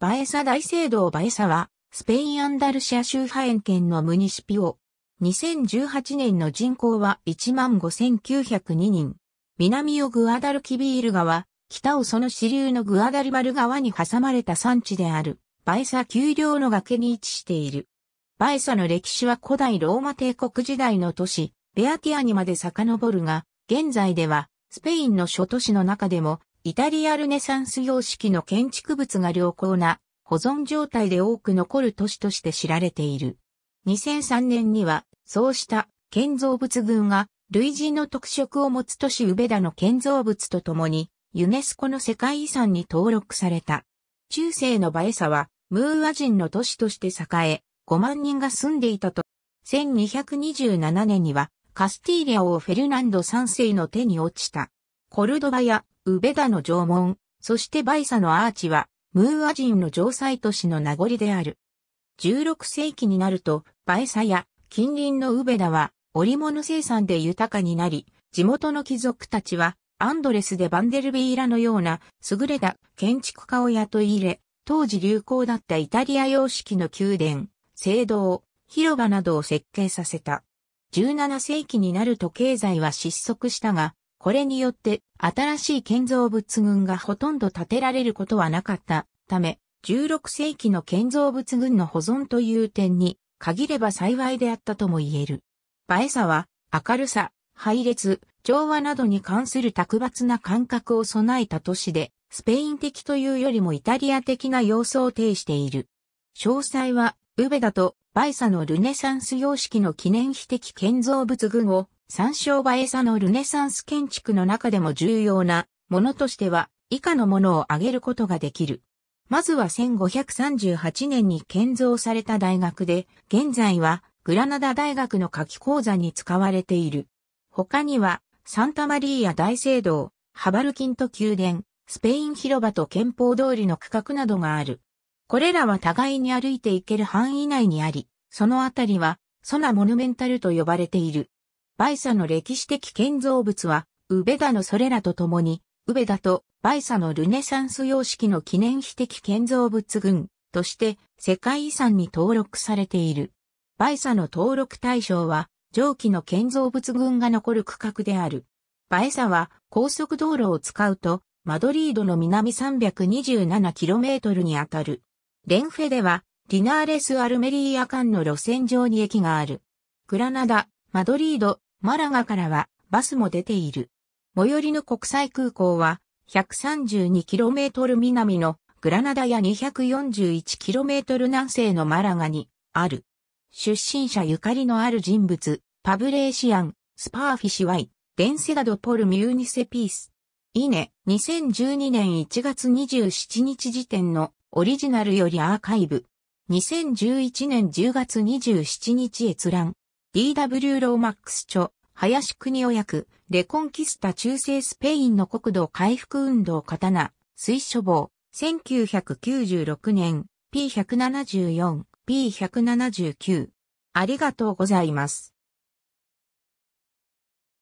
バエサ大聖堂バエサは、スペインアンダルシア州ハエン県のムニシピオ。2018年の人口は15,902人。南をグアダルキビール川、北をその支流のグアダルバル川に挟まれた産地である、バエサ丘陵の崖に位置している。バエサの歴史は古代ローマ帝国時代の都市、ベアティアにまで遡るが、現在では、スペインの諸都市の中でもイタリアルネサンス様式の建築物が良好な保存状態で多く残る都市として知られている。2003年には、そうした建造物群が類似の特色を持つ都市ウベダの建造物とともに、ユネスコの世界遺産に登録された。中世のバエサは、ムーア人の都市として栄え、5万人が住んでいたと。1227年には、カスティーリアをフェルナンド3世の手に落ちた。コルドバやウベダの縄文、そしてバイサのアーチは、ムーア人の城塞都市の名残である。16世紀になると、バイサや近隣のウベダは織物生産で豊かになり、地元の貴族たちはアンドレスでバンデルビーラのような優れた建築家を雇い入れ、当時流行だったイタリア様式の宮殿、聖堂、広場などを設計させた。17世紀になると経済は失速したが、これによって新しい建造物群がほとんど建てられることはなかったため、16世紀の建造物群の保存という点に限れば幸いであったとも言える。映えさは明るさ、配列、調和などに関する卓抜な感覚を備えた都市で、スペイン的というよりもイタリア的な様相を呈している。詳細は、ウベダとバイサのルネサンス様式の記念碑的建造物群を山椒映えのルネサンス建築の中でも重要なものとしては以下のものを挙げることができる。まずは1538年に建造された大学で、現在はグラナダ大学の夏季講座に使われている。他には、サンタマリーア大聖堂、ハバルキント宮殿、スペイン広場と憲法通りの区画などがある。これらは互いに歩いていける範囲内にあり、そのあたりは、ソナモュメンタルと呼ばれている。バイサの歴史的建造物は、ウベダのそれらと共に、ウベダとバイサのルネサンス様式の記念碑的建造物群として世界遺産に登録されている。バイサの登録対象は、上記の建造物群が残る区画である。バイサは高速道路を使うと、マドリードの南 327km にあたる。レンフェでは、ディナーレス・アルメリーア間の路線上に駅がある。グラナダ、マドリード、マラガからはバスも出ている。最寄りの国際空港は 132km 南のグラナダや 241km 南西のマラガにある。出身者ゆかりのある人物、パブレーシアン、スパーフィシワイ、デンセダドポルミューニセピース。イネ、2012年1月27日時点のオリジナルよりアーカイブ。2011年10月27日閲覧。DW ローマックス著、林国夫役、レコンキスタ中世スペインの国土回復運動刀、水書房、1996年、P174、P179。ありがとうございます。